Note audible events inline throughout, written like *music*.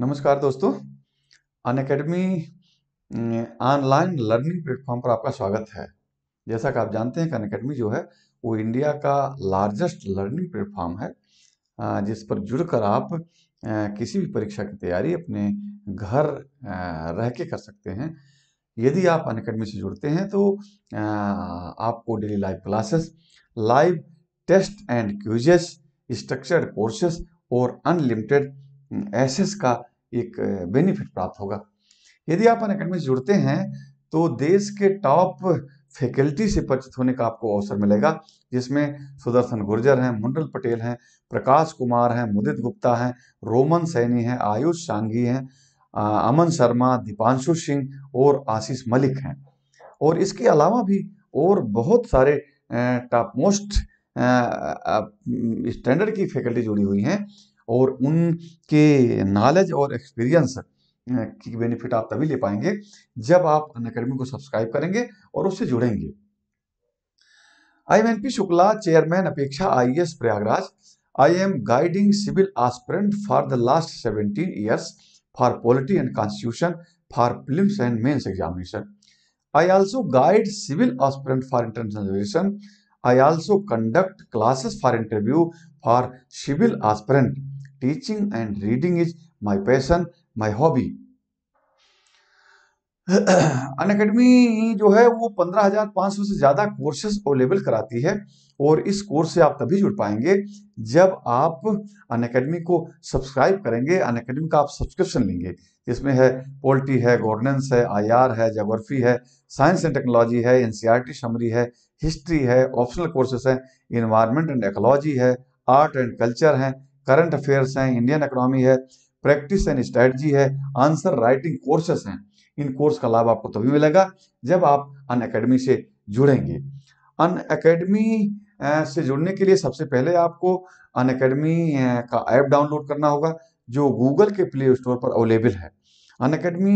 नमस्कार दोस्तों Unacademy online learning platform पर आपका स्वागत है जैसा कि आप जानते हैं कि अन अकेडमी जो है वो इंडिया का लार्जेस्ट लर्निंग प्लेटफॉर्म है जिस पर जुड़कर आप किसी भी परीक्षा की तैयारी अपने घर रह के कर सकते हैं यदि आप अन अकेडमी से जुड़ते हैं तो आपको daily live classes live test and quizzes structured courses और अनलिमिटेड एसेस का एक बेनिफिट प्राप्त होगा यदि आप अन अकेडमी से जुड़ते हैं तो देश के टॉप फैकल्टी से परिचित होने का आपको अवसर मिलेगा जिसमें सुदर्शन गुर्जर हैं मुंडल पटेल हैं प्रकाश कुमार हैं मुदित गुप्ता हैं रोमन सैनी हैं आयुष सांगी हैं अमन शर्मा दीपांशु सिंह और आशीष मलिक हैं और इसके अलावा भी और बहुत सारे टॉप मोस्ट स्टैंडर्ड की फैकल्टी जुड़ी हुई हैं और उनके नॉलेज और एक्सपीरियंस की बेनिफिट आप तभी ले पाएंगे जब आप अन अकेडमी को सब्सक्राइब करेंगे और उससे जुड़ेंगे I am N P Shukla chairman Apeksha I S Prayagraj I am guiding civil aspirant for the last seventeen years for polity and constitution for prelims and mains examination I also guide civil aspirant for international revision. I also conduct classes for interview for civil aspirant teaching and reading is my passion my hobby Unacademy जो है वो पंद्रह हजार पांच सौ से ज़्यादा courses available कराती है और इस कोर्स से आप तभी जुड़ पाएंगे जब आप अन अकेडमी को सब्सक्राइब करेंगे अन अकेडमी का आप सब्सक्रिप्शन लेंगे इसमें है पोल्ट्री है गवर्नेंस है आईआर है जोग्राफी है साइंस एंड टेक्नोलॉजी है एनसीईआरटी समरी e है हिस्ट्री है ऑप्शनल कोर्सेस है इन्वायरमेंट एंड एक्लॉजी है आर्ट एंड कल्चर है करंट अफेयर्स हैं इंडियन इकोनॉमी है प्रैक्टिस एंड स्ट्रैटी है आंसर राइटिंग कोर्सेस हैं इन कोर्स का लाभ आपको तभी मिलेगा जब आप अन अकेडमी से जुड़ेंगे अन अकेडमी से जुड़ने के लिए सबसे पहले आपको अन अकेडमी का ऐप डाउनलोड करना होगा जो गूगल के प्ले स्टोर पर अवेलेबल है अन अकेडमी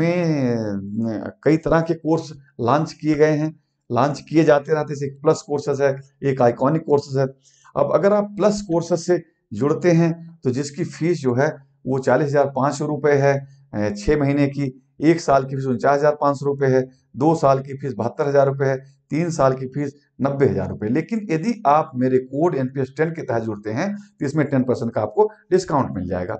में कई तरह के कोर्स लॉन्च किए गए हैं लॉन्च किए जाते रहते जैसे प्लस कोर्सेस है एक आइकॉनिक कोर्सेस है अब अगर आप प्लस कोर्सेस से जुड़ते हैं तो जिसकी फीस जो है वो चालीस हज़ार पाँच सौ रुपये है छः महीने की एक साल की फीस उनचास हज़ार पाँच सौ रुपये है दो साल की फीस बहत्तर हज़ार रुपये है तीन साल की फीस नब्बे हज़ार रुपये लेकिन यदि आप मेरे code N P S ten के तहत जुड़ते हैं तो इसमें टेन परसेंट का आपको डिस्काउंट मिल जाएगा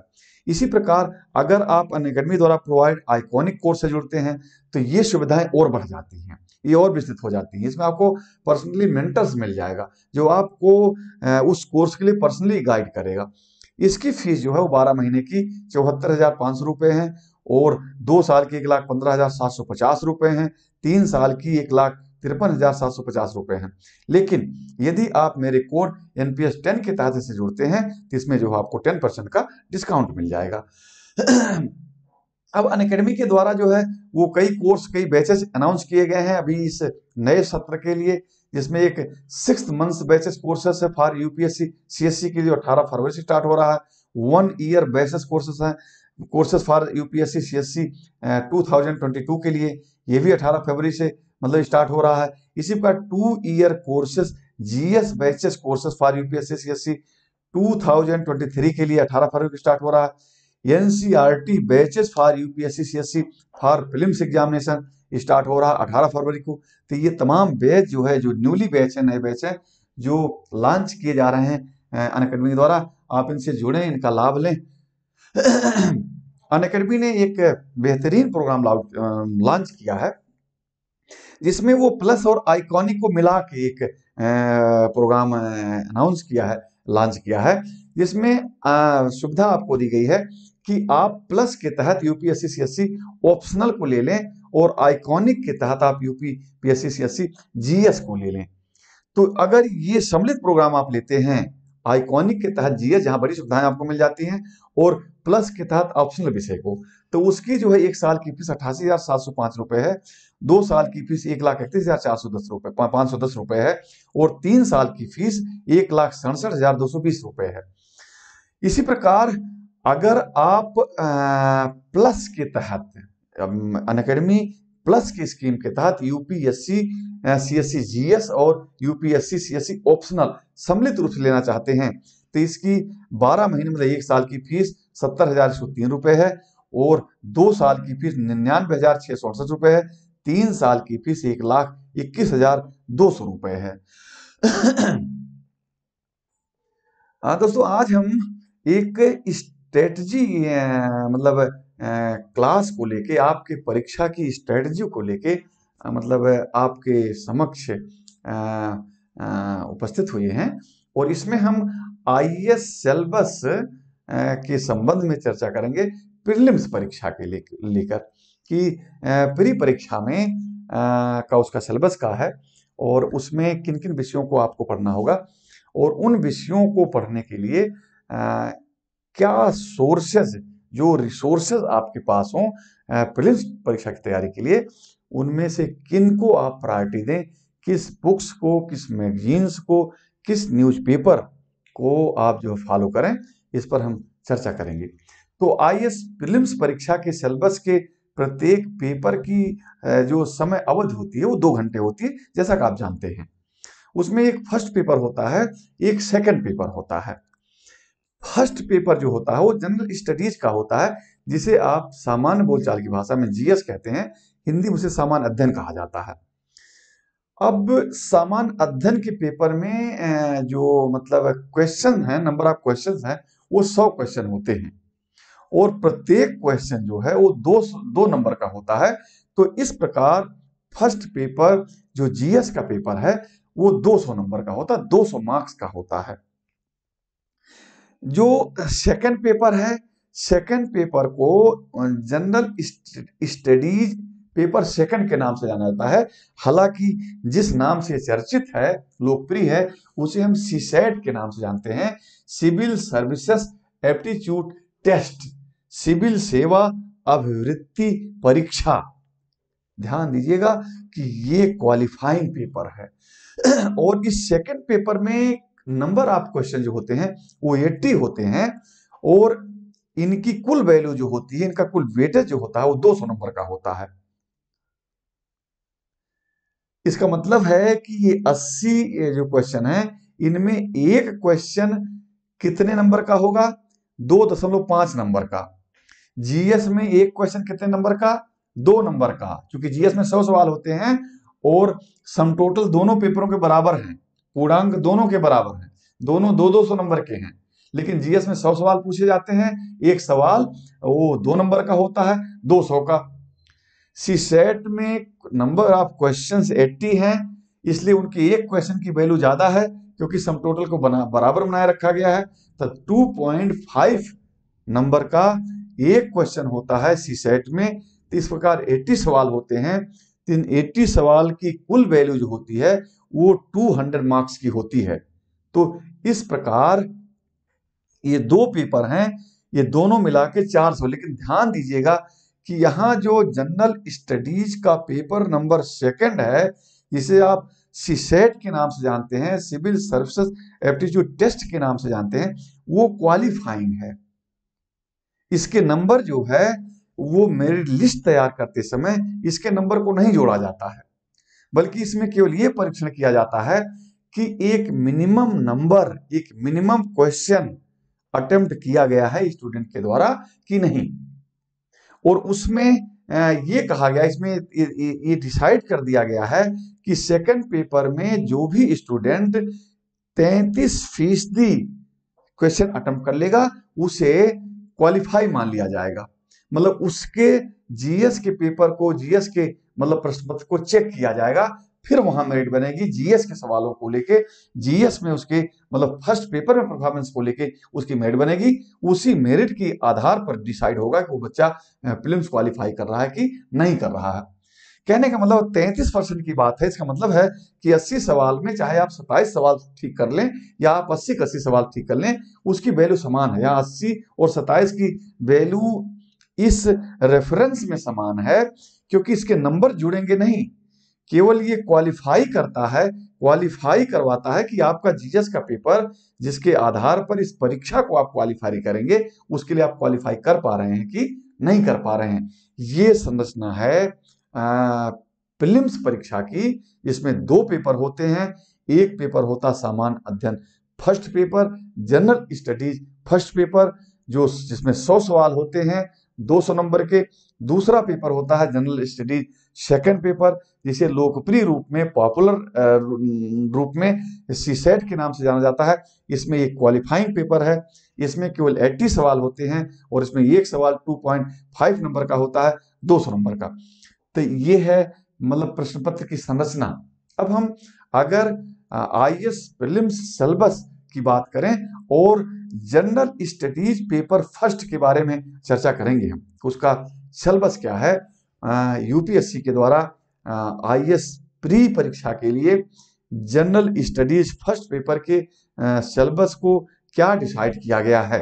इसी प्रकार अगर आप अन्य अकेडमी द्वारा प्रोवाइड आइकॉनिक कोर्स से जुड़ते हैं तो ये सुविधाएं और बढ़ जाती हैं ये और विस्तृत हो जाती है इसमें आपको पर्सनली मेंटर्स मिल जाएगा जो आपको उस कोर्स के लिए पर्सनली गाइड करेगा इसकी फीस जो है वो बारह महीने की चौहत्तर हजार पाँच सौ रुपये है और दो साल की एक लाख पंद्रह हजार सात सौ पचास रुपये हैं तीन साल की एक लाख तिरपन हजार सात सौ पचास रुपये हैं लेकिन यदि आप मेरे code N P S ten के तहत से जुड़ते हैं तो इसमें जो है आपको टेन परसेंट का डिस्काउंट मिल जाएगा *clears throat* अब अनकेडमी के द्वारा जो है वो कई कोर्स कई बैचेस अनाउंस किए गए हैं अभी इस नए सत्र के लिए जिसमें एक सिक्स मंथ बैचेस कोर्सेस है फॉर यूपीएससी सीएससी के लिए 18 फरवरी से स्टार्ट हो रहा है वन ईयर बैचेस कोर्सेस हैं कोर्सेज फॉर यूपीएससी सीएससी 2022 के लिए ये भी 18 फरवरी से मतलब स्टार्ट हो रहा है इसी प्रकार two year courses GS batches courses for UPSC C 2023 के लिए 18 फरवरी को स्टार्ट हो रहा है NCERT batches for UPSC CSC for prelims examination start हो रहा अठारह फरवरी को तो ये तमाम बैच जो है जो न्यूली बैच है नए बैच है जो लॉन्च किए जा रहे हैं अन अकेडमी द्वारा आप इनसे जुड़ें इनका लाभ लें अन अकेडमी ने एक बेहतरीन प्रोग्राम लॉन्च किया है जिसमें वो प्लस और आइकॉनिक को मिला के एक प्रोग्राम अनाउंस किया है लॉन्च किया है जिसमें सुविधा आपको दी गई है कि आप प्लस के तहत यूपीएससी सीएससी ऑप्शनल को ले लें और आइकॉनिक के तहत आप यूपी पीएससी सीएससी जीएस को ले लें तो अगर ये सम्मिलित प्रोग्राम आप लेते हैं आइकॉनिक के तहत जीएस जहां बड़ी सुविधाएं आपको मिल जाती हैं और प्लस के तहत ऑप्शनल विषय को तो उसकी जो है एक साल की फीस अट्ठासी हजार सात सौ पांच रुपए है दो साल की फीस एक लाख इकतीस हजार चार सौ दस रुपए पांच सौ दस रुपए है और तीन साल की फीस एक लाख सड़सठ हजार दो सौ बीस रुपए है इसी प्रकार अगर आप प्लस के तहत अनकेडमी प्लस की स्कीम के तहत यूपीएससी सीएससी जीएस और यूपीएससी सीएससी ऑप्शनल सम्मिलित रूप से लेना चाहते हैं तो इसकी 12 महीने मतलब एक साल की फीस सत्तर हजार रुपए सौ तीन है और दो साल की फीस निन्यानवे हजार छह सौ अड़सठ रुपए है तीन साल की फीस एक लाख इक्कीस हजार दो सौ रुपए है *clears throat* हाँ, दोस्तों आज हम एक स्ट्रेटजी मतलब क्लास को लेके आपके परीक्षा की स्ट्रेटजी को लेके मतलब आपके समक्ष उपस्थित हुए हैं और इसमें हम आई एस सेलेबस के संबंध में चर्चा करेंगे प्रीलिम्स परीक्षा के लेकर कि प्री परीक्षा में का उसका सिलेबस का है और उसमें किन किन विषयों को आपको पढ़ना होगा और उन विषयों को पढ़ने के लिए क्या सोर्सेज जो रिसोर्सेज आपके पास हों प्रिलिम्स परीक्षा की तैयारी के लिए उनमें से किन को आप प्रायोरिटी दें किस बुक्स को किस मैगजीन्स को किस न्यूज़पेपर को आप जो फॉलो करें इस पर हम चर्चा करेंगे तो आई एस प्रिलिम्स परीक्षा के सिलेबस के प्रत्येक पेपर की जो समय अवधि होती है वो दो घंटे होती है जैसा कि आप जानते हैं उसमें एक फर्स्ट पेपर होता है एक सेकंड पेपर होता है फर्स्ट पेपर जो होता है वो जनरल स्टडीज का होता है जिसे आप सामान्य बोलचाल की भाषा में जीएस कहते हैं हिंदी में उसे सामान्य अध्ययन कहा जाता है अब सामान्य अध्ययन के पेपर में जो मतलब क्वेश्चन है नंबर ऑफ क्वेश्चन है वो सौ क्वेश्चन होते हैं और प्रत्येक क्वेश्चन जो है वो दो दो नंबर का होता है तो इस प्रकार फर्स्ट पेपर जो जीएस का पेपर है वो 200 नंबर का होता है 200 मार्क्स का होता है जो सेकंड पेपर है सेकंड पेपर को जनरल स्टडीज पेपर सेकंड के नाम से जाना जाता है हालांकि जिस नाम से चर्चित है लोकप्रिय है उसे हम सीसेट e के नाम से जानते हैं civil services aptitude test civil सेवा अभिवृत्ति परीक्षा ध्यान दीजिएगा कि ये क्वालिफाइंग पेपर है *clears throat* और इस सेकंड पेपर में नंबर आप क्वेश्चन जो होते हैं वो एट्टी होते हैं और इनकी कुल वैल्यू जो होती है इनका कुल वेटेज जो होता है वो 200 नंबर का होता है इसका मतलब है कि ये 80 जो क्वेश्चन है इनमें एक क्वेश्चन कितने नंबर का होगा दो दशमलव पांच नंबर का जीएस में एक क्वेश्चन कितने नंबर का दो नंबर का क्योंकि जीएस में सौ सवाल होते हैं और सम टोटल दोनों पेपरों के बराबर हैं पूर्णांक दोनों के बराबर हैं दोनों दो दो सौ नंबर के हैं लेकिन जीएस में सौ सवाल पूछे जाते हैं एक सवाल वो दो नंबर का होता है दो सौ का सी सेट में नंबर ऑफ क्वेश्चन एट्टी है इसलिए उनके एक क्वेश्चन की वैल्यू ज्यादा है क्योंकि सम टोटल को बना बराबर बनाए रखा गया है तो 2.5 नंबर का एक क्वेश्चन होता है सी सेट में तो इस प्रकार 80 सवाल होते हैं तो इन 80 सवाल की कुल वैल्यू जो होती है वो 200 मार्क्स की होती है तो इस प्रकार ये दो पेपर हैं ये दोनों मिला के चार सौ लेकिन ध्यान दीजिएगा कि यहाँ जो जनरल स्टडीज का पेपर नंबर सेकेंड है जिसे आप सीसेट के नाम से जानते हैं सिविल सर्विसेज एप्टीट्यूड टेस्ट के नाम से जानते हैं वो क्वालिफाइंग है इसके नंबर जो है वो मेरिट लिस्ट तैयार करते समय इसके नंबर को नहीं जोड़ा जाता है बल्कि इसमें केवल ये परीक्षण किया जाता है कि एक मिनिमम नंबर एक मिनिमम क्वेश्चन अटेम्प्ट किया गया है स्टूडेंट के द्वारा कि नहीं और उसमें ये कहा गया इसमें ये डिसाइड कर दिया गया है कि सेकंड पेपर में जो भी स्टूडेंट तैतीस फीसदी क्वेश्चन अटेम्प्ट कर लेगा उसे क्वालिफाई मान लिया जाएगा मतलब उसके जीएस के पेपर को जीएस के मतलब प्रश्न पत्र को चेक किया जाएगा फिर वहां मेरिट बनेगी जीएस के सवालों को लेके जीएस में उसके मतलब फर्स्ट पेपर में परफॉर्मेंस को लेके उसकी मेरिट बनेगी उसी मेरिट के आधार पर डिसाइड होगा कि वो बच्चा फिल्म क्वालिफाई कर रहा है कि नहीं कर रहा है कहने का मतलब 33 परसेंट की बात है इसका मतलब है कि 80 सवाल में चाहे आप 27 सवाल ठीक कर लें या आप 80 का अस्सी सवाल ठीक कर लें उसकी वैल्यू समान है या 80 और 27 की वैल्यू इस रेफरेंस में समान है क्योंकि इसके नंबर जुड़ेंगे नहीं केवल ये क्वालिफाई करता है क्वालिफाई करवाता है कि आपका जीजस का पेपर जिसके आधार पर इस परीक्षा को आप क्वालिफाई करेंगे उसके लिए आप क्वालिफाई कर पा रहे हैं कि नहीं कर पा रहे हैं ये संरचना है प्रिलिम्स परीक्षा की इसमें दो पेपर होते हैं एक पेपर होता सामान्य अध्ययन first paper general studies first paper जो जिसमें सौ सवाल होते हैं 200 नंबर के दूसरा पेपर होता है जनरल स्टडीज सेकंड पेपर जिसे लोकप्रिय रूप में पॉपुलर रूप में सीसेट के नाम से जाना जाता है इसमें एक क्वालिफाइंग पेपर है इसमें केवल 80 सवाल होते हैं और इसमें एक सवाल 2.5 नंबर का होता है 200 नंबर का तो ये है मतलब प्रश्न पत्र की संरचना अब हम अगर आई एस प्रिलिम्स सिलेबस की बात करें और जनरल स्टडीज पेपर फर्स्ट के बारे में चर्चा करेंगे हम तो उसका सिलेबस क्या है यूपीएससी के द्वारा आई एस प्री परीक्षा के लिए जनरल स्टडीज फर्स्ट पेपर के सिलेबस को क्या डिसाइड किया गया है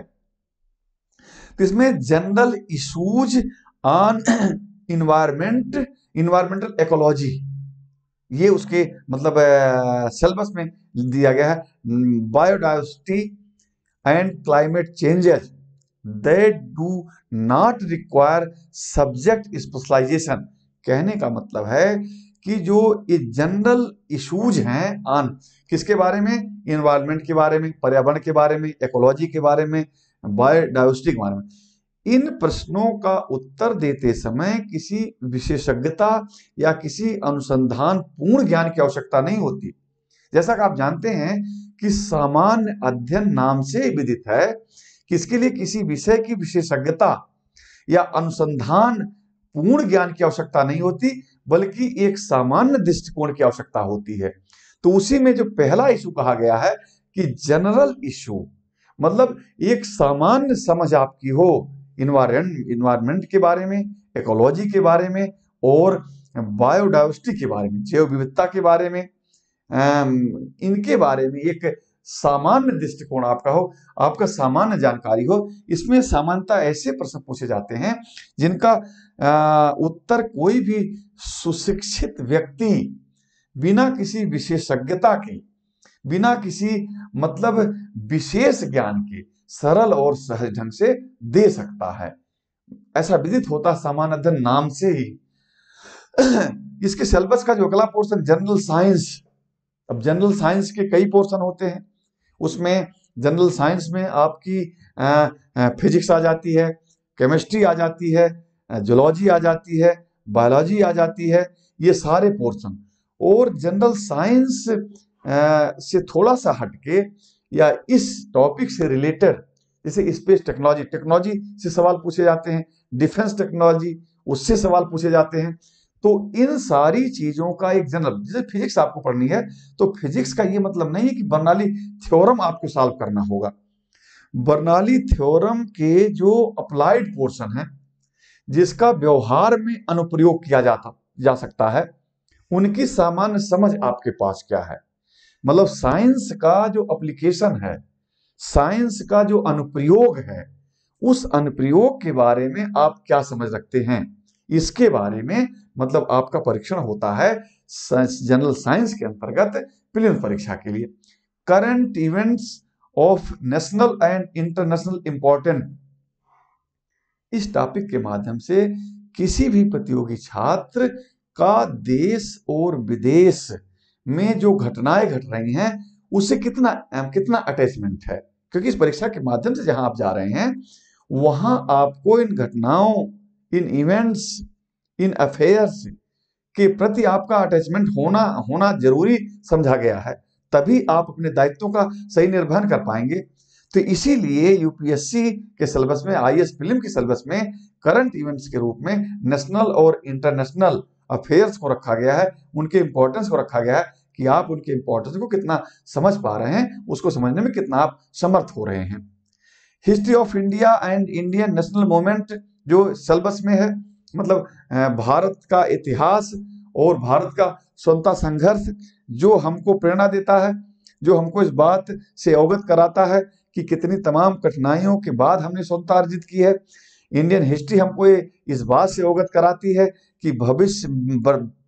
तो इसमें general issues on environment environmental ecology ये उसके मतलब सिलेबस में दिया गया है biodiversity and climate changes they do not require subject specialisation कहने का मतलब है कि जो ये जनरल इशूज हैं ऑन किसके बारे में इन्वायरमेंट के बारे में पर्यावरण के बारे में इकोलॉजी के बारे में बायोडाइवर्सिटी के बारे में इन प्रश्नों का उत्तर देते समय किसी विशेषज्ञता या किसी अनुसंधान पूर्ण ज्ञान की आवश्यकता नहीं होती जैसा कि आप जानते हैं कि सामान्य अध्ययन नाम से विदित है कि इसके लिए किसी विषय की विशेषज्ञता या अनुसंधान पूर्ण ज्ञान की आवश्यकता नहीं होती बल्कि एक सामान्य दृष्टिकोण की आवश्यकता होती है तो उसी में जो पहला इशू कहा गया है कि जनरल इशू मतलब एक सामान्य समझ आपकी हो इन्वायरमेंट इन्वायरमेंट के बारे में एकोलॉजी के बारे में और बायोडाइवर्सिटी के बारे में जैव विविधता के बारे में इनके बारे में एक सामान्य दृष्टिकोण आपका हो आपका सामान्य जानकारी हो इसमें सामान्यता ऐसे प्रश्न पूछे जाते हैं जिनका उत्तर कोई भी सुशिक्षित व्यक्ति बिना किसी विशेषज्ञता के बिना किसी मतलब विशेष ज्ञान के सरल और सहज ढंग से दे सकता है ऐसा विदित होता समान अध्ययन नाम से ही इसके सिलेबस का जो अगला पोर्शन जनरल साइंस अब जनरल साइंस के कई पोर्शन होते हैं उसमें जनरल साइंस में आपकी फिजिक्स आ जाती है केमिस्ट्री आ जाती है जोलॉजी आ जाती है बायोलॉजी आ जाती है ये सारे पोर्शन और जनरल साइंस से थोड़ा सा हटके या इस टॉपिक से रिलेटेड जैसे स्पेस टेक्नोलॉजी टेक्नोलॉजी से सवाल पूछे जाते हैं डिफेंस टेक्नोलॉजी उससे सवाल पूछे जाते हैं तो इन सारी चीजों का एक जनरल जैसे फिजिक्स आपको पढ़नी है तो फिजिक्स का ये मतलब नहीं है कि बर्नाली थ्योरम आपको सॉल्व करना होगा बर्नाली थ्योरम के जो अप्लाइड पोर्शन है जिसका व्यवहार में अनुप्रयोग किया जाता जा सकता है उनकी सामान्य समझ आपके पास क्या है मतलब साइंस का जो अप्लीकेशन है साइंस का जो अनुप्रयोग है उस अनुप्रयोग के बारे में आप क्या समझ रखते हैं इसके बारे में मतलब आपका परीक्षण होता है जनरल साइंस के अंतर्गत प्लिन परीक्षा के लिए current events of national and international important इस टॉपिक के माध्यम से किसी भी प्रतियोगी छात्र का देश और विदेश में जो घटनाएं घट रही हैं उससे कितना कितना अटैचमेंट है क्योंकि इस परीक्षा के माध्यम से जहां आप जा रहे हैं वहां आपको इन घटनाओं इन इवेंट्स इन अफेयर्स के प्रति आपका अटैचमेंट होना होना जरूरी समझा गया है तभी आप अपने दायित्वों का सही निर्वहन कर पाएंगे तो इसीलिए यूपीएससी के सिलेबस में आई एस फिल्म के सिलेबस में करंट इवेंट्स के रूप में नेशनल और इंटरनेशनल अफेयर्स को रखा गया है उनके इंपॉर्टेंस को रखा गया है कि आप उनके इंपॉर्टेंस को कितना समझ पा रहे हैं उसको समझने में कितना आप समर्थ हो रहे हैं history of India and Indian national movement जो सलबस में है मतलब भारत का इतिहास और भारत का स्वतंत्रता संघर्ष जो हमको प्रेरणा देता है जो हमको इस बात से अवगत कराता है कि कितनी तमाम कठिनाइयों के बाद हमने स्वतंत्रता अर्जित की है इंडियन हिस्ट्री हमको ये इस बात से अवगत कराती है कि भविष्य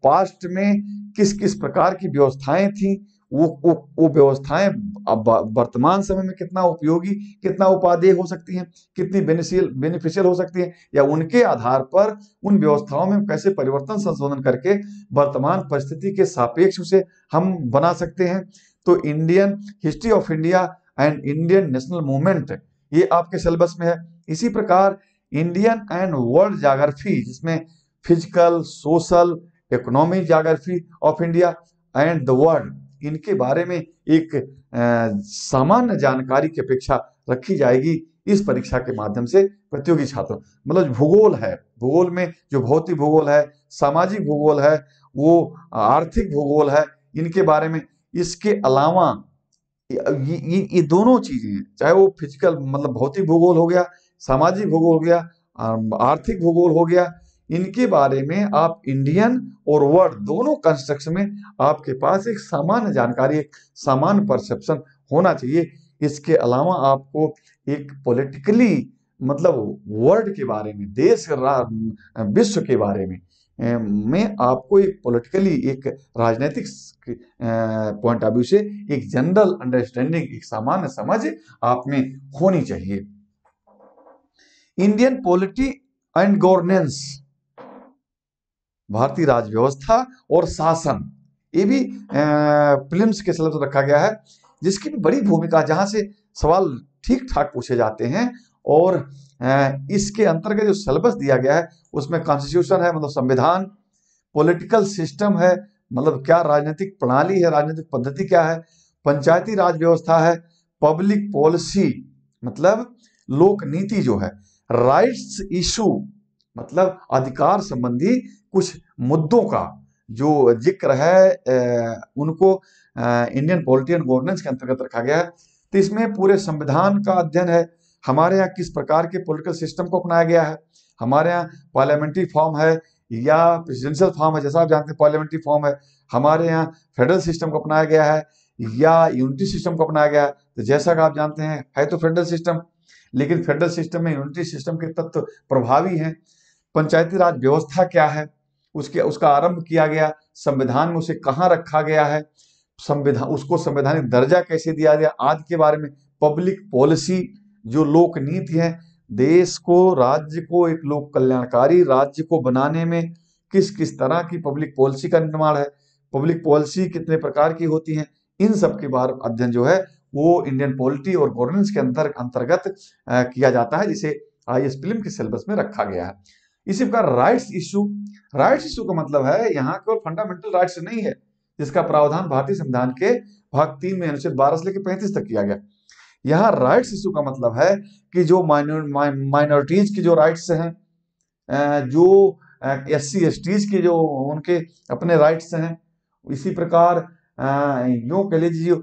पास्ट में किस किस प्रकार की व्यवस्थाएं थी वो वो, वो व्यवस्थाएं अब वर्तमान समय में कितना उपयोगी कितना उपादेय हो सकती हैं कितनी बेनिफिशियल बेनिफिशियल हो सकती हैं या उनके आधार पर उन व्यवस्थाओं में कैसे परिवर्तन संशोधन करके वर्तमान परिस्थिति के सापेक्ष उसे हम बना सकते हैं तो Indian history of India and Indian national movement ये आपके सिलेबस में है इसी प्रकार इंडियन एंड वर्ल्ड जोग्राफी जिसमें physical social economy geography of India and the world इनके बारे में एक सामान्य जानकारी की अपेक्षा रखी जाएगी इस परीक्षा के माध्यम से प्रतियोगी छात्र मतलब भूगोल है भूगोल में जो भौतिक भूगोल है सामाजिक भूगोल है वो आर्थिक भूगोल है इनके बारे में इसके अलावा ये, ये, ये दोनों चीजें चाहे वो फिजिकल मतलब भौतिक भूगोल हो गया सामाजिक भूगोल हो गया आर्थिक भूगोल हो गया इनके बारे में आप इंडियन और वर्ल्ड दोनों कंस्ट्रक्शन में आपके पास एक सामान्य जानकारी एक सामान्य परसेप्शन होना चाहिए इसके अलावा आपको एक पॉलिटिकली मतलब वर्ल्ड के बारे में देश विश्व के बारे में मैं आपको एक पॉलिटिकली एक राजनीतिक पॉइंट ऑफ व्यू से एक जनरल अंडरस्टैंडिंग एक सामान्य समझ आप में होनी चाहिए इंडियन पॉलिटी एंड गवर्नेंस भारतीय राज व्यवस्था और शासन ये भी फिल्म्स के सिलेबस रखा गया है जिसकी भी बड़ी भूमिका जहाँ से सवाल ठीक ठाक पूछे जाते हैं और इसके अंतर्गत जो सिलेबस दिया गया है उसमें कॉन्स्टिट्यूशन है मतलब संविधान पॉलिटिकल सिस्टम है मतलब क्या राजनीतिक प्रणाली है राजनीतिक पद्धति क्या है पंचायती राज व्यवस्था है पब्लिक पॉलिसी मतलब लोक नीति जो है राइट्स इशू मतलब अधिकार संबंधी कुछ मुद्दों का जो जिक्र है उनको इंडियन पॉलिटी एंड गवर्नेंस के अंतर्गत रखा गया है तो इसमें पूरे संविधान का अध्ययन है हमारे यहाँ किस प्रकार के पॉलिटिकल सिस्टम को अपनाया गया है हमारे यहाँ पार्लियामेंट्री फॉर्म है या प्रेसिडेंशियल फॉर्म है जैसा आप जानते हैं पार्लियामेंट्री फॉर्म है हमारे यहाँ फेडरल सिस्टम को अपनाया गया है या यूनिटी सिस्टम को अपनाया गया है तो जैसा कि आप जानते हैं है तो फेडरल सिस्टम लेकिन फेडरल सिस्टम में यूनिटी सिस्टम के तत्व प्रभावी हैं पंचायती राज व्यवस्था क्या है उसके उसका आरंभ किया गया संविधान में उसे कहाँ रखा गया है संविधान उसको संवैधानिक दर्जा कैसे दिया गया आदि के बारे में पब्लिक पॉलिसी जो लोक नीति है देश को राज्य को एक लोक कल्याणकारी राज्य को बनाने में किस किस तरह की पब्लिक पॉलिसी का निर्माण है पब्लिक पॉलिसी कितने प्रकार की होती है इन सब के बारे अध्ययन जो है वो इंडियन पॉलिटी और गवर्नेंस के अंतर अंतर्गत किया जाता है जिसे आई एस फिल्म के सिलेबस में रखा गया है इसी प्रकार राइट्स इश्यू राइट्स इश्यू का मतलब है यहाँ केवल फंडामेंटल राइट नहीं है जिसका प्रावधान भारतीय संविधान के भाग तीन में अनुच्छेद बारह से लेकर पैंतीस तक किया गया यहाँ राइट्स इशू का मतलब है कि जो माइनॉरिटीज की जो राइट्स हैं जो एस सी एस टीज के जो उनके अपने राइट्स हैं इसी प्रकार यूँ कह लीजिए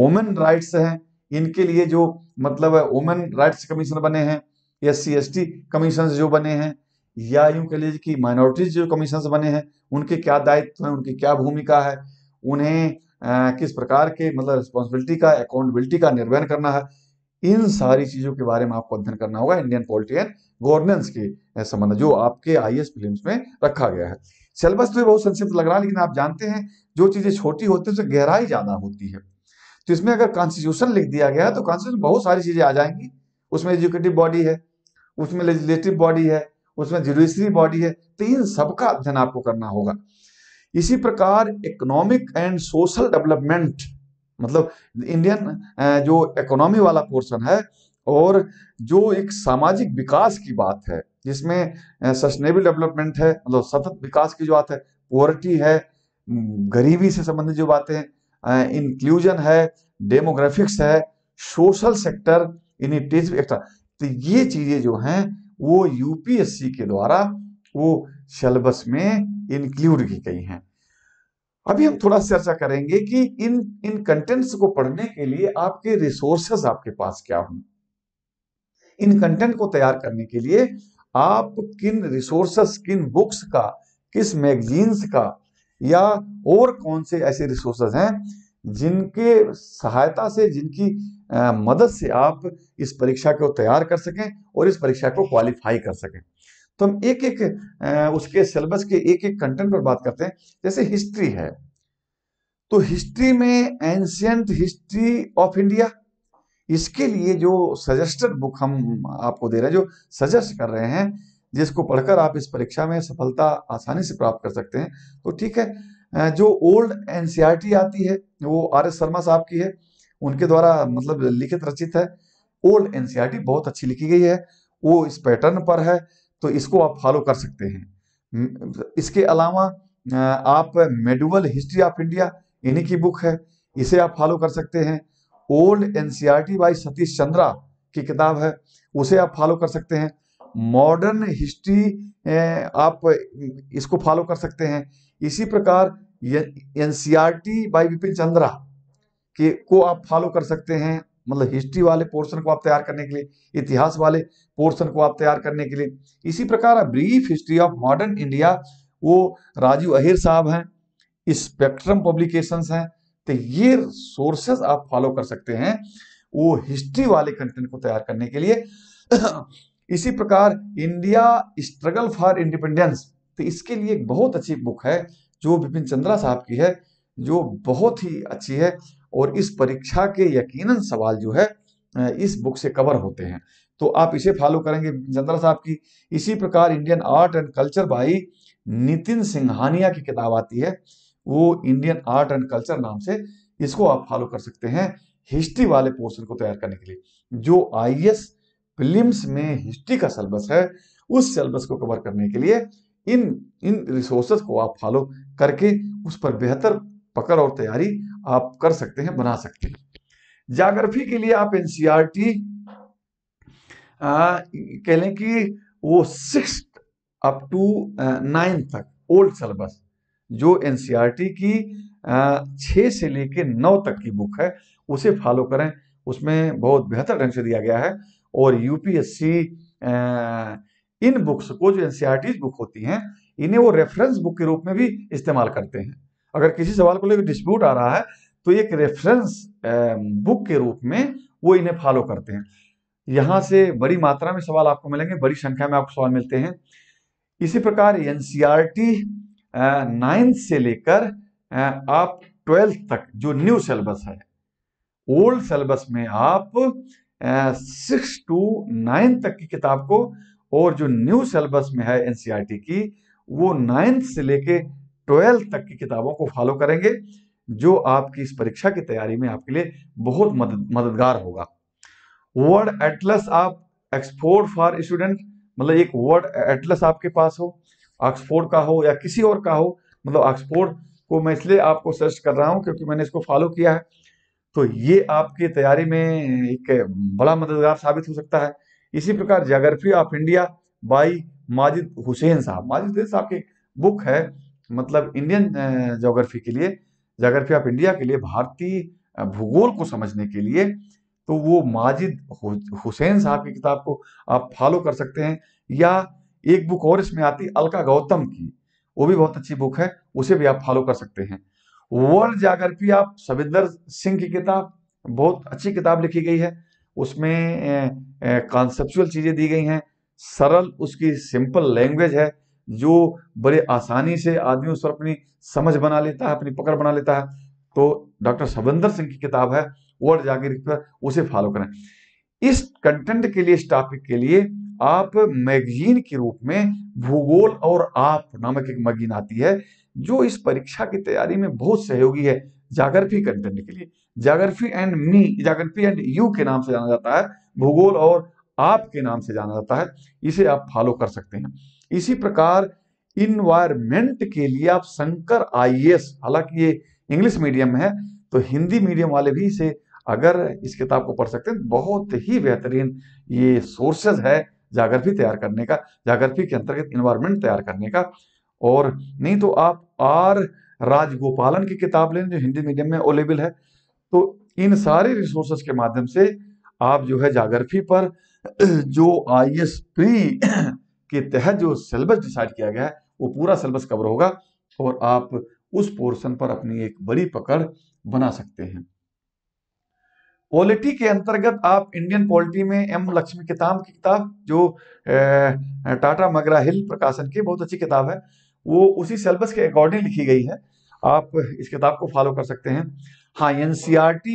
वोमेन राइट्स हैं इनके लिए जो मतलब वोमेन राइट्स कमीशन बने हैं S C S T commission जो बने हैं या यूं कह लीजिए कि माइनॉरिटीज जो कमीशन बने हैं उनके क्या दायित्व हैं उनकी क्या भूमिका है उन्हें आ, किस प्रकार के मतलब रिस्पॉन्सिबिलिटी का अकाउंटेबिलिटी का निर्वहन करना है इन सारी चीजों के बारे में आपको अध्ययन करना होगा इंडियन पॉलिटी एंड गवर्नेंस के संबंध जो आपके आई एस फिल्म में रखा गया है सिलेबस तो बहुत संक्षिप्त लग रहा है लेकिन आप जानते हैं जो चीजें छोटी होती है उससे गहराई ज्यादा होती है तो इसमें अगर कॉन्स्टिट्यूशन लिख दिया गया है तो कॉन्स्टिट्यूशन बहुत सारी चीजें आ जाएंगी उसमें एजुकेटिव बॉडी है उसमें लेजिस्लेटिव बॉडी है उसमें जुडिशरी बॉडी है तो इन सबका अध्ययन आपको करना होगा इसी प्रकार इकोनॉमिक एंड सोशल डेवलपमेंट मतलब इंडियन जो इकोनॉमी वाला पोर्शन है और जो एक सामाजिक विकास की बात है जिसमें सस्टेनेबल डेवलपमेंट है मतलब सतत विकास की जो बात है पोवर्टी है गरीबी से संबंधित जो बातें इंक्लूजन है डेमोग्राफिक्स है सोशल सेक्टर इनिटेटिव एक्स्ट्रा तो ये चीज़ें जो हैं वो यूपीएससी के द्वारा वो सिलेबस में इंक्लूड की गई हैं अभी हम थोड़ा चर्चा करेंगे कि इन इन कंटेंट्स को पढ़ने के लिए आपके रिसोर्सेस आपके पास क्या हों इन कंटेंट को तैयार करने के लिए आप किन रिसोर्सेस किन बुक्स का किस मैगजीन्स का या और कौन से ऐसे रिसोर्सेज हैं जिनके सहायता से जिनकी मदद से आप इस परीक्षा को तैयार कर सकें और इस परीक्षा को क्वालिफाई कर सकें तो हम एक एक उसके सिलेबस के एक एक कंटेंट पर बात करते हैं जैसे हिस्ट्री है तो हिस्ट्री में एंशियंट हिस्ट्री ऑफ इंडिया इसके लिए जो सजेस्टेड बुक हम आपको दे रहे हैं जो सजेस्ट कर रहे हैं जिसको पढ़कर आप इस परीक्षा में सफलता आसानी से प्राप्त कर सकते हैं तो ठीक है जो ओल्ड एनसीईआरटी e आती है वो आर एस शर्मा साहब की है उनके द्वारा मतलब लिखित रचित है ओल्ड एनसीईआरटी e बहुत अच्छी लिखी गई है वो इस पैटर्न पर है तो इसको आप फॉलो कर सकते हैं इसके अलावा आप मेडुअल हिस्ट्री ऑफ इंडिया इन्हीं की बुक है इसे आप फॉलो कर सकते हैं old NCERT by Satish Chandra की किताब है उसे आप फॉलो कर सकते हैं मॉडर्न हिस्ट्री आप इसको फॉलो कर सकते हैं इसी प्रकार एनसीईआरटी बाय विपिन चंद्रा के को आप फॉलो कर सकते हैं मतलब हिस्ट्री वाले पोर्शन को आप तैयार करने के लिए इतिहास वाले पोर्शन को आप तैयार करने के लिए इसी प्रकार brief history of modern India वो राजीव अहिर साहब हैं स्पेक्ट्रम पब्लिकेशंस हैं तो ये सोर्सेस आप फॉलो कर सकते हैं वो हिस्ट्री वाले कंटेंट को तैयार करने के लिए *coughs* इसी प्रकार इंडिया स्ट्रगल फॉर इंडिपेंडेंस तो इसके लिए एक बहुत अच्छी बुक है जो विपिन चंद्रा साहब की है जो बहुत ही अच्छी है और इस परीक्षा के यकीनन सवाल जो है इस बुक से कवर होते हैं तो आप इसे फॉलो करेंगे चंद्रा साहब की इसी प्रकार इंडियन आर्ट एंड कल्चर भाई नितिन सिंघानिया की किताब आती है वो इंडियन आर्ट एंड कल्चर नाम से इसको आप फॉलो कर सकते हैं हिस्ट्री वाले पोर्शन को तैयार करने के लिए जो आई एस फिल्म्स में हिस्ट्री का सिलेबस है उस सिलेबस को कवर करने के लिए इन इन रिसोर्सेस को आप फॉलो करके उस पर बेहतर पकड़ और तैयारी आप कर सकते हैं बना सकते हैं जाग्रफी के लिए आप एनसीईआरटी e कह लें कि वो सिक्स अप टू नाइन तक ओल्ड सिलेबस जो एनसीईआरटी e की छः से लेके नौ तक की बुक है उसे फॉलो करें उसमें बहुत बेहतर ढंग से दिया गया है और यूपीएससी इन बुक्स को जो एनसीआर बुक e होती हैं इन्हें वो रेफरेंस बुक के रूप में भी इस्तेमाल करते हैं अगर किसी सवाल को लेकर डिस्प्यूट आ रहा है तो एक रेफरेंस बुक के रूप में वो इन्हें फॉलो करते हैं यहाँ से बड़ी मात्रा में सवाल आपको मिलेंगे बड़ी संख्या में आपको सवाल मिलते हैं इसी प्रकार N C R T ninth से लेकर आप ट्वेल्थ तक जो न्यू सिलेबस है ओल्ड सिलेबस में आप सिक्स टू नाइन्थ तक की किताब को और जो न्यू सिलेबस में है एनसीआरटी e की वो नाइन्थ से लेके ट्वेल्थ तक की किताबों को फॉलो करेंगे जो आपकी इस परीक्षा की तैयारी में आपके लिए बहुत मदद मददगार होगा वर्ड एटलस आप एक्सपोर्ट फॉर स्टूडेंट मतलब एक वर्ड एटलस आपके पास हो ऑक्सफोर्ड का हो या किसी और का हो मतलब ऑक्सफोर्ड को मैं इसलिए आपको सर्च कर रहा हूँ क्योंकि मैंने इसको फॉलो किया है तो ये आपकी तैयारी में एक बड़ा मददगार साबित हो सकता है इसी प्रकार geography of India by Majid Hussain साहब माजिद हुसैन साहब की बुक है मतलब इंडियन जोग्राफी के लिए जोग्राफी ऑफ इंडिया के लिए भारतीय भूगोल को समझने के लिए तो वो माजिद हुसैन साहब की किताब को आप फॉलो कर सकते हैं या एक बुक और इसमें आती अलका गौतम की वो भी बहुत अच्छी बुक है उसे भी आप फॉलो कर सकते हैं वर्ल्ड जोग्राफी आप सविंदर सिंह की किताब बहुत अच्छी किताब लिखी गई है उसमें कॉन्सेप्चुअल चीज़ें दी गई हैं सरल उसकी सिंपल लैंग्वेज है जो बड़े आसानी से आदमी उस पर अपनी समझ बना लेता है अपनी पकड़ बना लेता है तो डॉक्टर सबंदर सिंह की किताब है वर्ड जागिर उसे फॉलो करें इस कंटेंट के लिए इस टॉपिक के लिए आप मैगजीन के रूप में भूगोल और आप नामक एक मैगजीन आती है जो इस परीक्षा की तैयारी में बहुत सहयोगी है जागरफी कंटेंट के लिए geography and me geography and you के नाम से जाना जाता है भूगोल और आप के नाम से जाना जाता है इसे आप फॉलो कर सकते हैं इसी प्रकार इन्वायरमेंट के लिए आप शंकर आईएएस हालांकि ये इंग्लिश मीडियम है तो हिंदी मीडियम वाले भी इसे अगर इस किताब को पढ़ सकते हैं बहुत ही बेहतरीन ये सोर्सेज है जागरफी तैयार करने का जागरफी के अंतर्गत इन्वायरमेंट तैयार करने का और नहीं तो आप आर राजगोपालन की किताब लें जो हिंदी मीडियम में अवेलेबल है तो इन सारे रिसोर्सेज के माध्यम से आप जो है जागरफी पर जो आई एस प्री के तहत जो सिलेबस डिसाइड किया गया है वो पूरा सिलेबस कवर होगा और आप उस पोर्शन पर अपनी एक बड़ी पकड़ बना सकते हैं पॉलिटी के अंतर्गत आप इंडियन पॉलिटी में एम लक्ष्मी किताब की किताब जो टाटा मगरा हिल प्रकाशन की बहुत अच्छी किताब है वो उसी सिलेबस के अकॉर्डिंग लिखी गई है आप इस किताब को फॉलो कर सकते हैं हाँ एन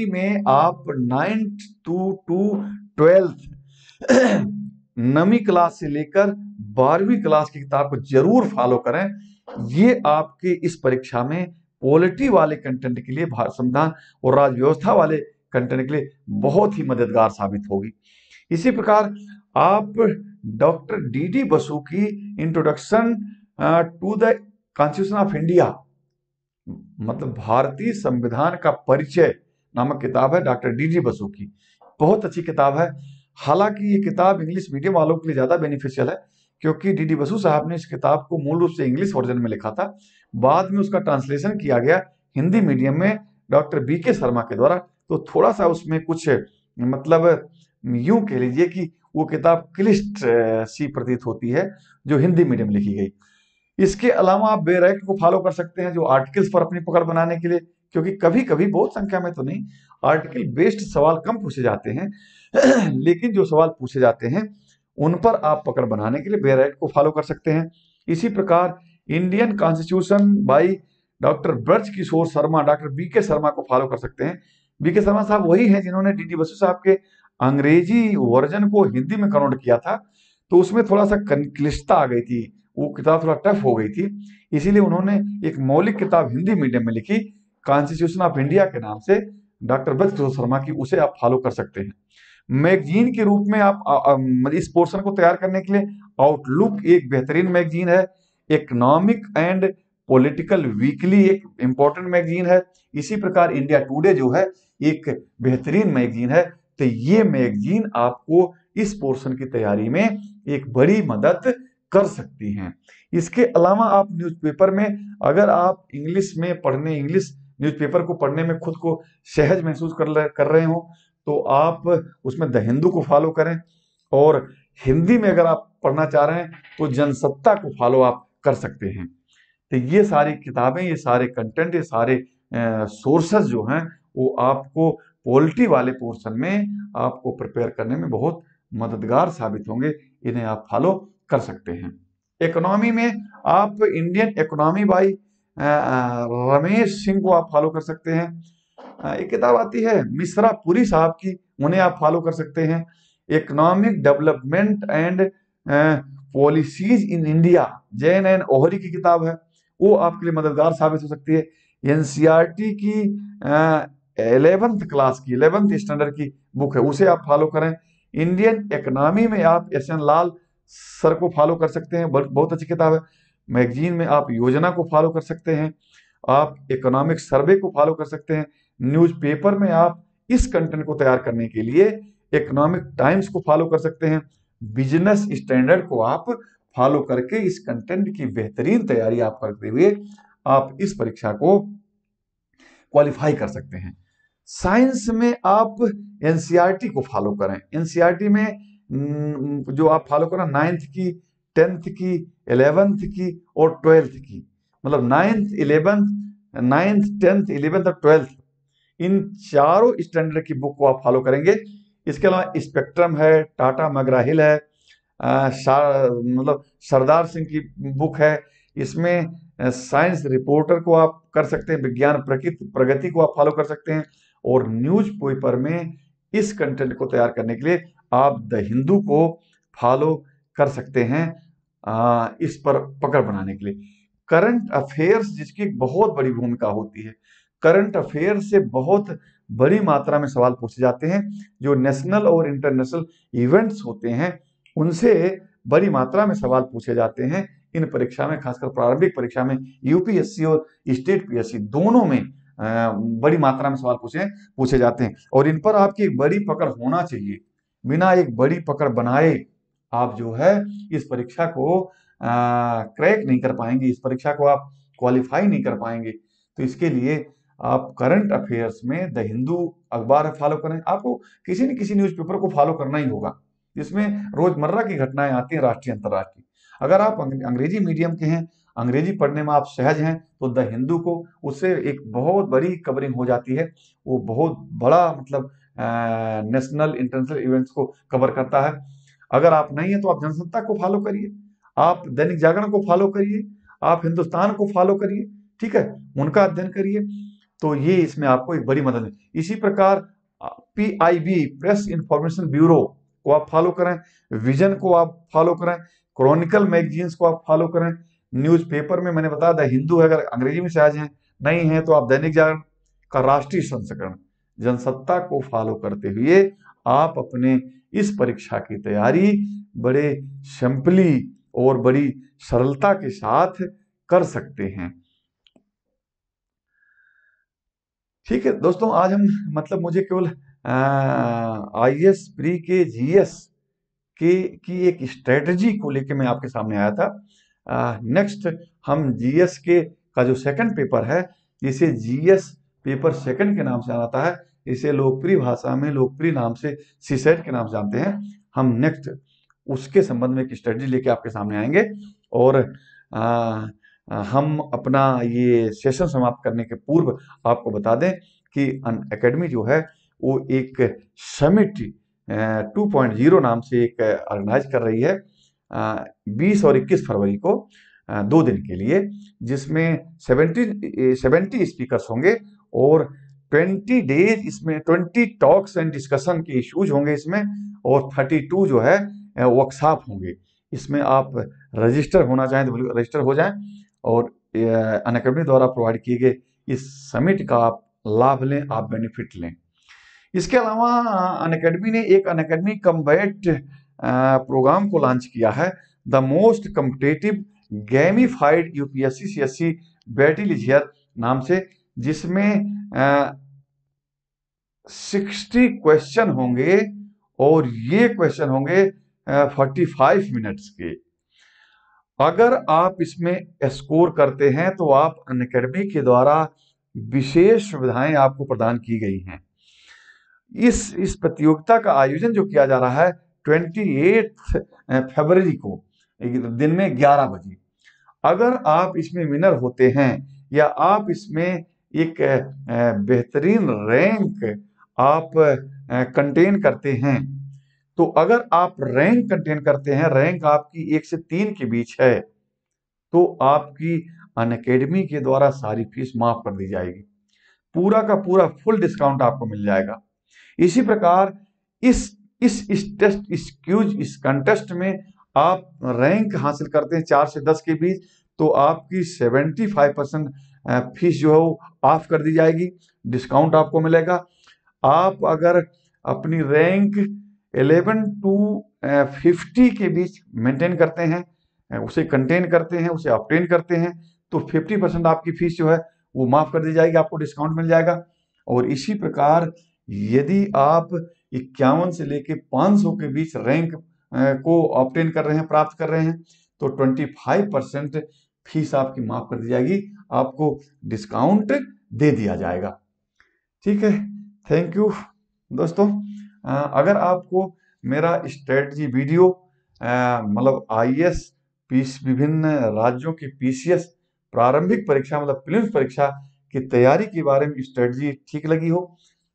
e में आप नाइन्थ टू टू ट्वेल्थ नवी क्लास से लेकर बारहवीं क्लास की किताब को जरूर फॉलो करें ये आपके इस परीक्षा में पॉलिटी वाले कंटेंट के लिए भारत संविधान और राज्य व्यवस्था वाले कंटेंट के लिए बहुत ही मददगार साबित होगी इसी प्रकार आप डॉक्टर डी डी बसु की introduction to the constitution of India मतलब भारतीय संविधान का परिचय नामक किताब है डॉक्टर डी डी बसु की बहुत अच्छी किताब है हालांकि ये किताब इंग्लिश मीडियम वालों के लिए ज़्यादा बेनिफिशियल है क्योंकि डी डी बसु साहब ने इस किताब को मूल रूप से इंग्लिश वर्जन में लिखा था बाद में उसका ट्रांसलेशन किया गया हिंदी मीडियम में डॉक्टर बी के शर्मा के द्वारा तो थोड़ा सा उसमें कुछ मतलब यूं कह लीजिए कि वो किताब क्लिष्ट सी प्रतीत होती है जो हिंदी मीडियम लिखी गई इसके अलावा आप बेरैक्ट को फॉलो कर सकते हैं जो आर्टिकल्स पर अपनी पकड़ बनाने के लिए क्योंकि कभी कभी बहुत संख्या में तो नहीं आर्टिकल बेस्ड सवाल कम पूछे जाते हैं *clears throat* लेकिन जो सवाल पूछे जाते हैं उन पर आप पकड़ बनाने के लिए बेराइट को फॉलो कर सकते हैं इसी प्रकार Indian constitution by doctor Braj Kishore Sharma doctor B K Sharma को फॉलो कर सकते हैं बी के शर्मा साहब वही हैं जिन्होंने डी डी बसु साहब के अंग्रेजी वर्जन को हिंदी में कन्वर्ट किया था तो उसमें थोड़ा सा क्लिष्टता आ गई थी वो किताब थोड़ा टफ हो गई थी इसीलिए उन्होंने एक मौलिक किताब हिंदी मीडियम में लिखी कॉन्स्टिट्यूशन ऑफ इंडिया के नाम से डॉक्टर ब्रज किशोर शर्मा की उसे आप फॉलो कर सकते हैं मैगजीन के रूप में आप आ, आ, मतलब इस पोर्शन को तैयार करने के लिए आउटलुक एक बेहतरीन मैगजीन है इकोनॉमिक एंड पॉलिटिकल वीकली एक इंपॉर्टेंट मैगजीन है इसी प्रकार इंडिया टुडे जो है एक बेहतरीन मैगजीन है तो ये मैगजीन आपको इस पोर्शन की तैयारी में एक बड़ी मदद कर सकती हैं इसके अलावा आप न्यूज़पेपर में अगर आप इंग्लिश में पढ़ने इंग्लिश न्यूज़पेपर को पढ़ने में खुद को सहज महसूस कर कर रहे हो तो आप उसमें द हिंदू को फॉलो करें और हिंदी में अगर आप पढ़ना चाह रहे हैं तो जनसत्ता को फॉलो आप कर सकते हैं तो ये सारी किताबें ये सारे कंटेंट ये सारे सोर्सेज जो हैं वो आपको पोल्ट्री वाले पोर्शन में आपको प्रिपेयर करने में बहुत मददगार साबित होंगे इन्हें आप फॉलो कर सकते हैं इकोनॉमी में आप Indian economy by Ramesh Singh को आप फॉलो कर सकते हैं हाँ, एक किताब आती है मिश्रा पुरी साहब की उन्हें आप फॉलो कर सकते हैं economic development and policies in India Jain and Ohri की किताब है वो आपके लिए मददगार साबित हो सकती है एनसीईआरटी e की एलेवेंथ क्लास की इलेवेंथ स्टैंडर्ड की बुक है उसे आप फॉलो करें इंडियन इकोनॉमी में आप एस एन लाल सर को फॉलो कर सकते हैं बहुत अच्छी किताब है मैगजीन में आप योजना को फॉलो कर सकते हैं आप इकोनॉमिक सर्वे को फॉलो कर सकते हैं न्यूज़पेपर में आप इस कंटेंट को तैयार करने के लिए इकोनॉमिक टाइम्स को फॉलो कर सकते हैं बिजनेस स्टैंडर्ड को आप फॉलो करके इस कंटेंट की बेहतरीन तैयारी आप करते हुए आप इस परीक्षा को क्वालिफाई कर सकते हैं साइंस में आप एनसीईआरटी को फॉलो करें एनसीईआरटी में जो आप फॉलो करें नाइन्थ की टेंथ की इलेवेंथ की और ट्वेल्थ की मतलब ninth eleventh ninth tenth eleventh और ट्वेल्थ इन चारों स्टैंडर्ड की बुक को आप फॉलो करेंगे इसके अलावा स्पेक्ट्रम है टाटा मगरा हिल है मतलब सरदार सिंह की बुक है इसमें साइंस रिपोर्टर को आप कर सकते हैं विज्ञान प्रगति को आप फॉलो कर सकते हैं और न्यूज पेपर में इस कंटेंट को तैयार करने के लिए आप द हिंदू को फॉलो कर सकते हैं आ, इस पर पकड़ बनाने के लिए करंट अफेयर्स जिसकी बहुत बड़ी भूमिका होती है करंट अफेयर से बहुत बड़ी मात्रा में सवाल पूछे जाते हैं जो नेशनल और इंटरनेशनल इवेंट्स होते हैं उनसे बड़ी मात्रा में सवाल पूछे जाते हैं इन परीक्षा में खासकर प्रारंभिक परीक्षा में यूपीएससी और स्टेट पीएससी दोनों में बड़ी मात्रा में सवाल पूछे पूछे जाते हैं और इन पर आपकी एक बड़ी पकड़ होना चाहिए बिना एक बड़ी पकड़ बनाए आप जो है इस परीक्षा को क्रैक नहीं कर पाएंगे इस परीक्षा को आप क्वालिफाई नहीं कर पाएंगे तो इसके लिए आप करंट अफेयर्स में द हिंदू अखबार फॉलो करें आपको किसी न किसी न्यूज़पेपर को फॉलो करना ही होगा जिसमें रोजमर्रा की घटनाएं आती हैं राष्ट्रीय अंतर्राष्ट्रीय अगर आप अंग्रेजी मीडियम के हैं अंग्रेजी पढ़ने में आप सहज हैं तो द हिंदू को उससे एक बहुत बड़ी कवरिंग हो जाती है वो बहुत बड़ा मतलब नेशनल इंटरनेशनल इवेंट्स को कवर करता है अगर आप नहीं है तो आप जनसत्ता को फॉलो करिए आप दैनिक जागरण को फॉलो करिए आप हिंदुस्तान को फॉलो करिए ठीक है उनका अध्ययन करिए तो ये इसमें आपको एक बड़ी मदद है इसी प्रकार पीआईबी प्रेस इंफॉर्मेशन ब्यूरो को आप फॉलो करें विजन को आप फॉलो करें क्रॉनिकल मैगजीन्स को आप फॉलो करें न्यूज़पेपर में मैंने बताया था हिंदू है अगर अंग्रेजी में शायद हैं नहीं है तो आप दैनिक जागरण का राष्ट्रीय संस्करण जनसत्ता को फॉलो करते हुए आप अपने इस परीक्षा की तैयारी बड़े सिंपली और बड़ी सरलता के साथ कर सकते हैं ठीक है दोस्तों आज हम मतलब मुझे केवल आई एस प्री के जी एस के की एक स्ट्रेटजी को लेके मैं आपके सामने आया था नेक्स्ट हम जी एस के का जो सेकंड पेपर है इसे जी एस पेपर सेकंड के नाम से आता है इसे लोकप्रिय भाषा में लोकप्रिय नाम से सीसेट e के नाम से जानते हैं हम नेक्स्ट उसके संबंध में एक स्ट्रेटजी लेके आपके सामने आएंगे और आ, हम अपना ये सेशन समाप्त करने के पूर्व आपको बता दें कि अन अकेडमी जो है वो एक समिट 2.0 नाम से एक ऑर्गेनाइज कर रही है 20 और 21 फरवरी को दो दिन के लिए जिसमें 70 70 स्पीकर्स होंगे और 20 डेज इसमें 20 टॉक्स एंड डिस्कशन के इश्यूज होंगे इसमें और 32 जो है वर्कशॉप होंगे इसमें आप रजिस्टर होना चाहें तो रजिस्टर हो जाएं और अनकेडमी द्वारा प्रोवाइड किए गए इस समिट का आप लाभ लें आप बेनिफिट लें इसके अलावा अनकेडमी ने एक अनकेडमी कम्बैट प्रोग्राम को लॉन्च किया है the most competitive gamified UPSC C S C easier नाम से जिसमें सिक्सटी क्वेश्चन होंगे और ये क्वेश्चन होंगे फोर्टी फाइव मिनट्स के अगर आप इसमें स्कोर करते हैं तो आप अन अकेडमी के द्वारा विशेष सुविधाएं आपको प्रदान की गई हैं इस इस प्रतियोगिता का आयोजन जो किया जा रहा है ट्वेंटी एट फरवरी को दिन में ग्यारह बजे अगर आप इसमें विनर होते हैं या आप इसमें एक बेहतरीन रैंक आप कंटेन करते हैं तो अगर आप रैंक कंटेन करते हैं रैंक आपकी एक से तीन के बीच है तो आपकी अन अकेडमी के द्वारा सारी फीस माफ कर दी जाएगी पूरा का पूरा फुल डिस्काउंट आपको मिल जाएगा इसी प्रकार इस इस इस टेस्ट इस क्यूज इस कंटेस्ट में आप रैंक हासिल करते हैं चार से दस के बीच तो आपकी सेवेंटी फाइव परसेंट फीस जो है वो ऑफ कर दी जाएगी डिस्काउंट आपको मिलेगा आप अगर अपनी रैंक 11 टू 50 के बीच मेंटेन करते हैं उसे कंटेन करते हैं उसे अपटेन करते हैं तो 50 परसेंट आपकी फीस जो है वो माफ़ कर दी जाएगी आपको डिस्काउंट मिल जाएगा और इसी प्रकार यदि आप इक्यावन से लेके 500 के बीच रैंक को ऑप्टेन कर रहे हैं प्राप्त कर रहे हैं तो 25 परसेंट फीस आपकी माफ कर दी जाएगी आपको डिस्काउंट दे दिया जाएगा ठीक है थैंक यू दोस्तों हाँ, अगर आपको मेरा स्ट्रेटजी वीडियो मतलब आईएएस e एस विभिन्न राज्यों की पीसीएस प्रारंभिक परीक्षा मतलब प्रिलिम्स परीक्षा की तैयारी के बारे में स्ट्रेटजी ठीक लगी हो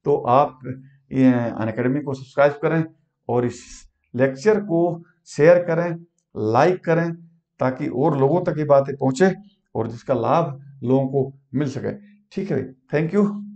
तो आप अन अकेडमी को सब्सक्राइब करें और इस लेक्चर को शेयर करें लाइक करें ताकि और लोगों तक ये बातें पहुंचे और जिसका लाभ लोगों को मिल सके ठीक है थैंक यू